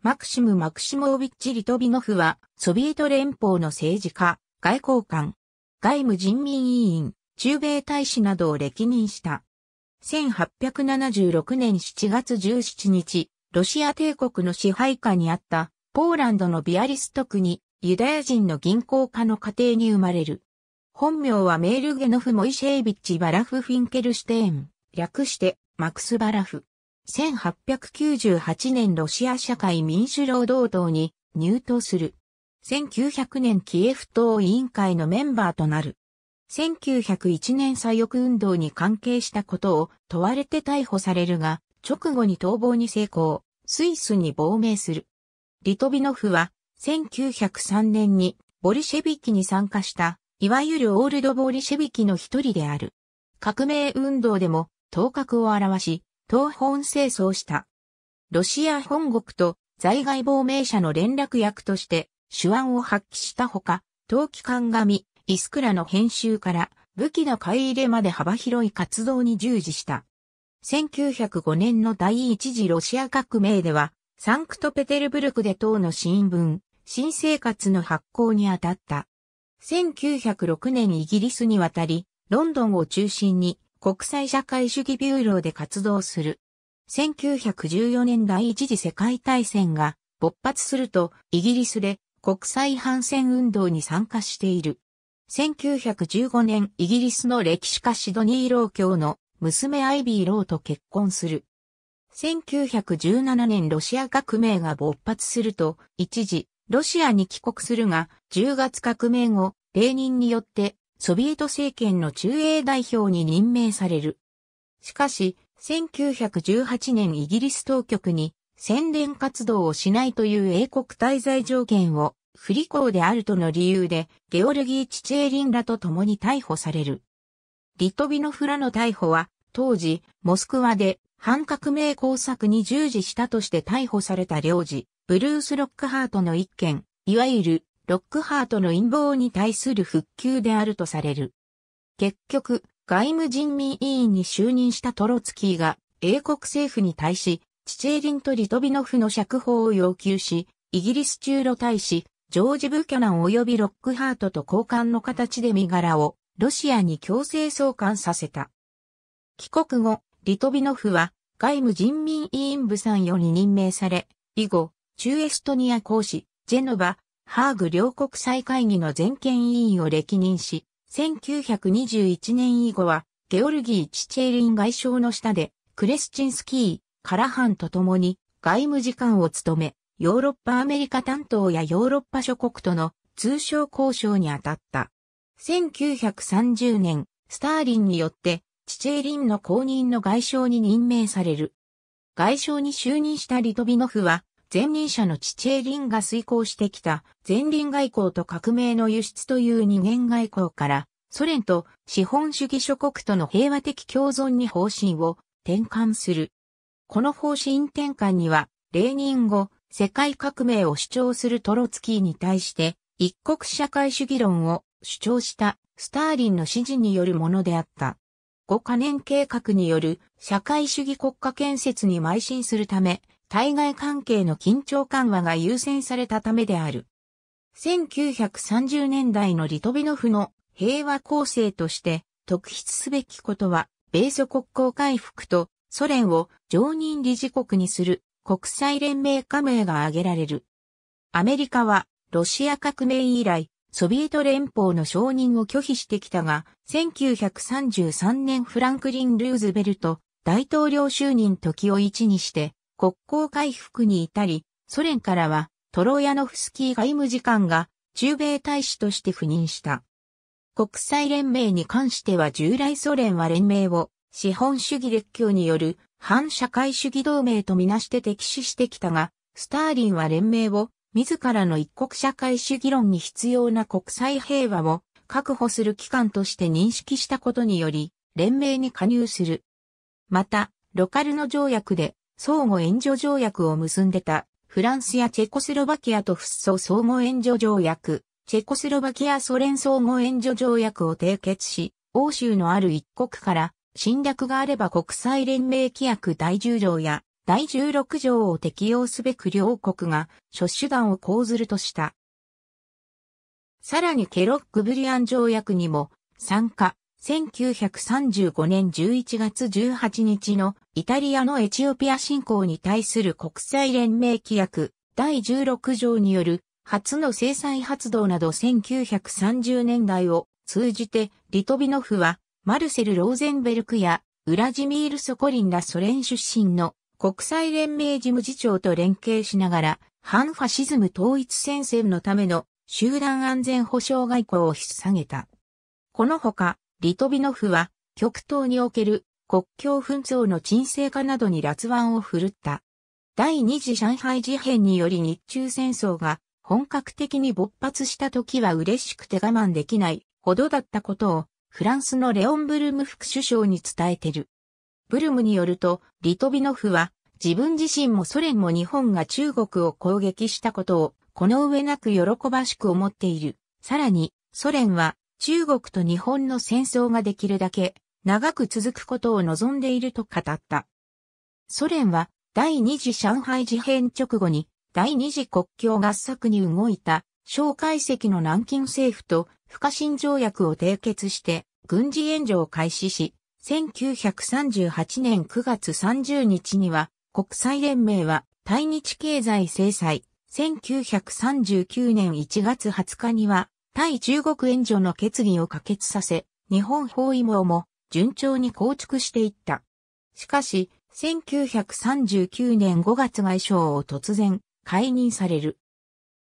マクシム・マクシモービッチ・リトビノフは、ソビエト連邦の政治家、外交官、外務人民委員、中米大使などを歴任した。1876年7月17日、ロシア帝国の支配下にあったポーランドのビアリストクにユダヤ人の銀行家の家庭に生まれる。本名はメールゲノフ・モイシェービッチ・バラフ・フィンケルシュテーン、略してマクス・バラフ。1898年ロシア社会民主労働党に入党する。1900年キエフ党委員会のメンバーとなる。1901年左翼運動に関係したことを問われて逮捕されるが、直後に逃亡に成功、スイスに亡命する。リトビノフは、1903年にボリシェビキに参加した、いわゆるオールドボリシェビキの一人である。革命運動でも頭角を表し、東本清掃した。ロシア本国と在外亡命者の連絡役として手腕を発揮したほか、陶器鑑紙、イスクラの編集から武器の買い入れまで幅広い活動に従事した。1905年の第一次ロシア革命では、サンクトペテルブルクで党の新聞、新生活の発行にあたった。1906年イギリスに渡り、ロンドンを中心に国際社会主義ビューローで活動する。1914年第一次世界大戦が勃発するとイギリスで国際反戦運動に参加している。1915年イギリスの歴史家シドニー・ロー教の娘アイビー・ローと結婚する。1917年ロシア革命が勃発すると一時ロシアに帰国するが10月革命後レーニンによってソビエト政権の中英代表に任命される。しかし、1918年イギリス当局に宣伝活動をしないという英国滞在条件を不履行であるとの理由で、ゲオルギー・チチェーリンらと共に逮捕される。リトビノフラの逮捕は、当時、モスクワで反革命工作に従事したとして逮捕された領事、ブルース・ロックハートの一件、いわゆるロックハートの陰謀に対する復旧であるとされる。結局、外務人民委員に就任したトロツキーが、英国政府に対し、チチェーリンとリトビノフの釈放を要求し、イギリス中露大使、ジョージ・ブーキャナン及びロックハートと交換の形で身柄を、ロシアに強制送還させた。帰国後、リトビノフは、外務人民委員部参与に任命され、以後、中エストニア公使、ジェノバ、ハーグ両国際会議の全権委員を歴任し、1921年以後は、ゲオルギー・チチェーリン外相の下で、クレスチンスキー、カラハンと共に外務次官を務め、ヨーロッパアメリカ担当やヨーロッパ諸国との通商交渉に当たった。1930年、スターリンによってチチェーリンの公認の外相に任命される。外相に就任したリトビノフは前任者の父エリンが遂行してきた前輪外交と革命の輸出という二元外交からソ連と資本主義諸国との平和的共存に方針を転換する。この方針転換には、レーニン後、世界革命を主張するトロツキーに対して、一国社会主義論を主張したスターリンの指示によるものであった。5カ年計画による社会主義国家建設に邁進するため、対外関係の緊張緩和が優先されたためである。1930年代のリトビノフの平和構成として特筆すべきことは、米ソ国交回復とソ連を常任理事国にする国際連盟加盟が挙げられる。アメリカはロシア革命以来、ソビエト連邦の承認を拒否してきたが、1933年フランクリン・ルーズベルト大統領就任時を一にして、国交回復に至り、ソ連からはトロヤノフスキー外務次官が中米大使として赴任した。国際連盟に関しては従来ソ連は連盟を資本主義列強による反社会主義同盟とみなして敵視してきたが、スターリンは連盟を自らの一国社会主義論に必要な国際平和を確保する機関として認識したことにより、連盟に加入する。また、ロカルの条約で相互援助条約を結んでた、フランスやチェコスロバキアとフッソ相互援助条約、チェコスロバキアソ連相互援助条約を締結し、欧州のある一国から侵略があれば国際連盟規約第10条や第16条を適用すべく両国が諸手段を講ずるとした。さらにケロックブリアン条約にも参加、1935年11月18日のイタリアのエチオピア侵攻に対する国際連盟規約第16条による初の制裁発動など1930年代を通じてリトビノフはマルセル・ローゼンベルクやウラジミール・ソコリンらソ連出身の国際連盟事務次長と連携しながら反ファシズム統一戦線のための集団安全保障外交を引っ提げた。このほか、リトビノフは、極東における国境紛争の沈静化などに辣腕を振るった。第二次上海事変により日中戦争が本格的に勃発した時は嬉しくて我慢できないほどだったことをフランスのレオン・ブルム副首相に伝えてる。ブルムによると、リトビノフは自分自身もソ連も日本が中国を攻撃したことをこの上なく喜ばしく思っている。さらに、ソ連は中国と日本の戦争ができるだけ長く続くことを望んでいると語った。ソ連は第二次上海事変直後に第二次国境合作に動いた蒋介石の南京政府と不可侵条約を締結して軍事援助を開始し、1938年9月30日には国際連盟は対日経済制裁、1939年1月20日には対中国援助の決議を可決させ、日本包囲網も順調に構築していった。しかし、1939年5月外相を突然解任される。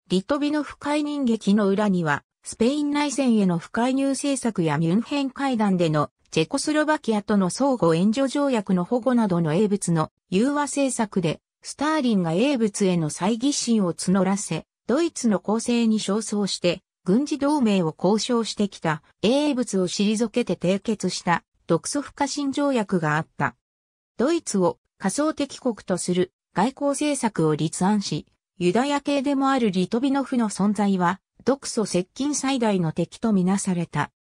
リトビの不解任劇の裏には、スペイン内戦への不介入政策やミュンヘン会談でのチェコスロバキアとの相互援助条約の保護などの英物の融和政策で、スターリンが英物への再疑心を募らせ、ドイツの構成に焦燥して、軍事同盟を交渉してきた英物を退けて締結した独ソ不可侵条約があった。ドイツを仮想敵国とする外交政策を立案し、ユダヤ系でもあるリトビノフの存在は、独ソ接近最大の敵とみなされた。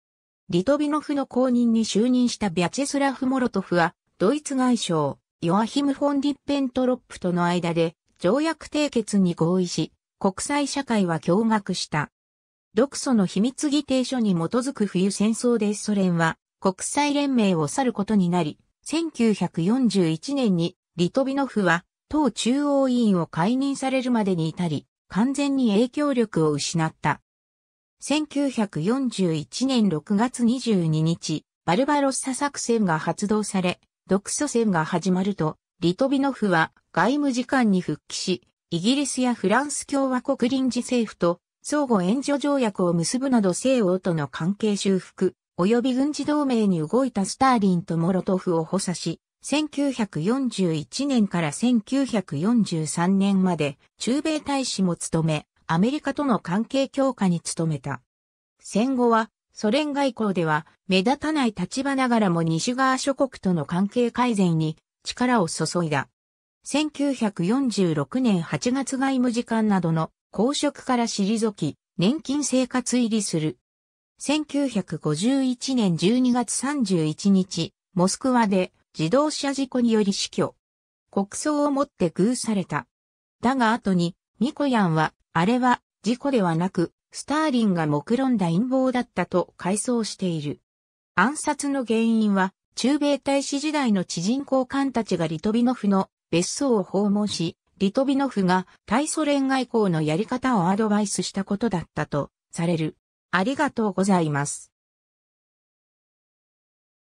リトビノフの後任に就任したビャチェスラフ・モロトフは、ドイツ外相、ヨアヒム・フォン・ィッペントロップとの間で、条約締結に合意し、国際社会は驚愕した。独ソの秘密議定書に基づく冬戦争でソ連は国際連盟を去ることになり、1941年にリトビノフは党中央委員を解任されるまでに至り、完全に影響力を失った。1941年6月22日、バルバロッサ作戦が発動され、独ソ戦が始まると、リトビノフは外務次官に復帰し、イギリスやフランス共和国臨時政府と相互援助条約を結ぶなど西欧との関係修復、及び軍事同盟に動いたスターリンとモロトフを補佐し、1941年から1943年まで中米大使も務め、アメリカとの関係強化に努めた。戦後はソ連外交では目立たない立場ながらも西側諸国との関係改善に力を注いだ。1946年8月外務次官などの公職から退き、年金生活入りする。1951年12月31日、モスクワで自動車事故により死去。国葬をもって偶された。だが後に、ミコヤンは、あれは事故ではなく、スターリンが目論んだ陰謀だったと回想している。暗殺の原因は、中米大使時代の知人交換たちがリトビノフの別荘を訪問し、リトビノフが対ソ連外交のやり方をアドバイスしたことだったとされる。ありがとうございます。